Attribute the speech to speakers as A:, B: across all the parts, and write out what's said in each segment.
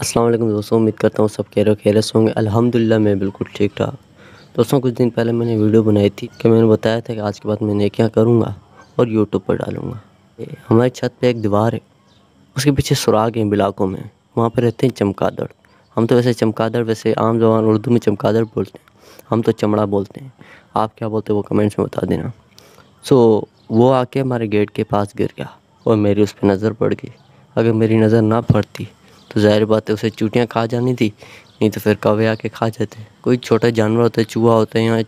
A: अस्सलाम वालेकुम दोस्तों उम्मीद करता हूँ सब खेरे से होंगे अल्हम्दुलिल्लाह मैं बिल्कुल ठीक ठाक दोस्तों कुछ दिन पहले मैंने वीडियो बनाई थी कि मैंने बताया था कि आज के बाद मैंने क्या करूँगा और यूट्यूब पर डालूँगा हमारी छत पर एक दीवार है उसके पीछे सुराग हैं बिलाकों में वहाँ पर रहते हैं चमकादड़ हम तो वैसे चमकादड़ वैसे आम जबान उर्दू में चमकादड़ बोलते हैं हम तो चमड़ा बोलते हैं आप क्या बोलते हैं वो कमेंट्स में बता देना सो वो आके हमारे गेट के पास गिर गया और मेरी उस पर नज़र पड़ गई अगर मेरी नज़र ना पड़ती तो ज़ाहिर बात है उसे चूटियाँ खा जानी थी नहीं तो फिर कवे आके खा जाते कोई छोटा जानवर होता है चूहा होता है या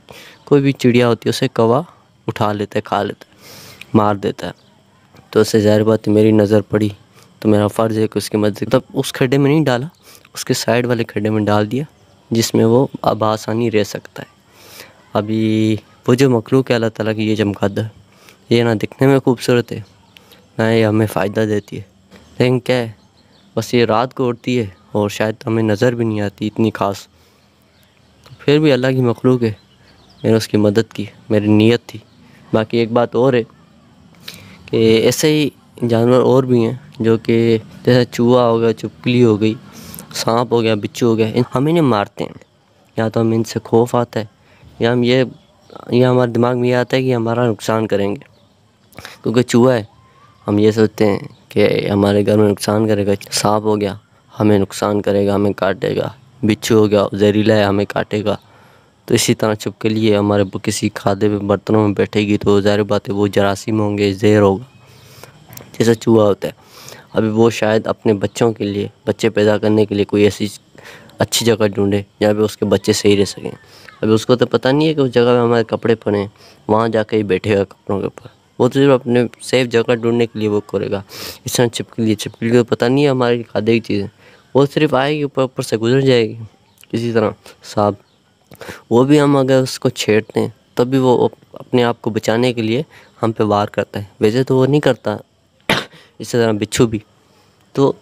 A: कोई भी चिड़िया होती है उसे कवा उठा लेता है खा लेता है मार देता है तो उसे ज़ाहिर बात मेरी नज़र पड़ी तो मेरा फ़र्ज़ है कि उसकी मदद मतलब उस खड्डे में नहीं डाला उसके साइड वाले खड्डे में डाल दिया जिसमें वो अब आसानी रह सकता है अभी वो जो मखलूक है अल्लाह तला की ये चमकाद ये ना दिखने में खूबसूरत है ना ये हमें फ़ायदा देती है लेकिन क्या है बस ये रात को उड़ती है और शायद हमें नज़र भी नहीं आती इतनी खास तो फिर भी अल्लाह की मखलूक है मैंने उसकी मदद की मेरी नीयत थी बाकी एक बात और है कि ऐसे ही जानवर और भी हैं जो कि जैसे चूहा हो गया चुपकली हो गई सांप हो गया बिच्छू हो गया हम इन्हें मारते हैं या तो हम इनसे खौफ आता है या हम ये या हमारे दिमाग में ये आता है कि हमारा नुकसान करेंगे क्योंकि चूहा है हम ये सोचते हैं कि हमारे घर में नुकसान करेगा सांप हो गया हमें नुकसान करेगा हमें काटेगा बिच्छू हो गया जहरीला है हमें काटेगा तो इसी तरह के लिए हमारे किसी खादे में बर्तनों में बैठेगी तो ज़ाहिर बात है वो जरासीम होंगे जहर होगा जैसा चूहा होता है अभी वो शायद अपने बच्चों के लिए बच्चे पैदा करने के लिए कोई ऐसी अच्छी जगह ढूंढे जहाँ पे उसके बच्चे सही रह सकें अभी उसको तो पता नहीं है कि उस जगह में हमारे कपड़े पड़े हैं वहाँ जाके ही बैठेगा कपड़ों के ऊपर वो तो सिर्फ अपने सेफ जगह ढूंढने के लिए वो करेगा इस तरह लिए छिपके लिए पता नहीं है हमारे खादे की चीज़ें वो सिर्फ आएगी ऊपर ऊपर से गुजर जाएगी इसी तरह साहब वो भी हम अगर उसको छेड़ते हैं तब भी वो अपने आप को बचाने के लिए हम पे वार करता है वैसे तो वो नहीं करता इसी तरह बिच्छू भी तो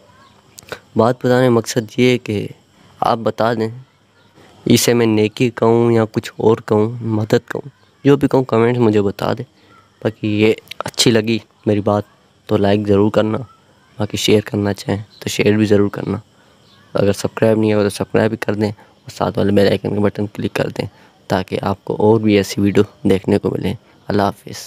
A: बात बताने का मकसद ये है कि आप बता दें इसे मैं नेकी कहूँ या कुछ और कहूँ मदद कहूँ जो भी कहूँ कमेंट्स मुझे बता दें बाकी ये अच्छी लगी मेरी बात तो लाइक ज़रूर करना बाकी शेयर करना चाहें तो शेयर भी ज़रूर करना तो अगर सब्सक्राइब नहीं होगा तो सब्सक्राइब भी कर दें और साथ वाले बेल आइकन के बटन क्लिक कर दें ताकि आपको और भी ऐसी वीडियो देखने को मिले अल्लाह हाफिज़